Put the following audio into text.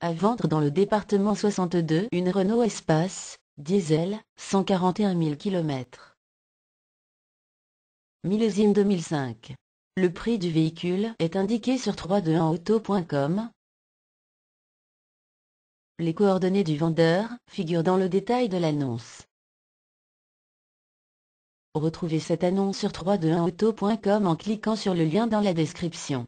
À vendre dans le département 62 une Renault Espace, diesel, 141 000 km. Millésime 2005. Le prix du véhicule est indiqué sur 321auto.com. Les coordonnées du vendeur figurent dans le détail de l'annonce. Retrouvez cette annonce sur 321auto.com en cliquant sur le lien dans la description.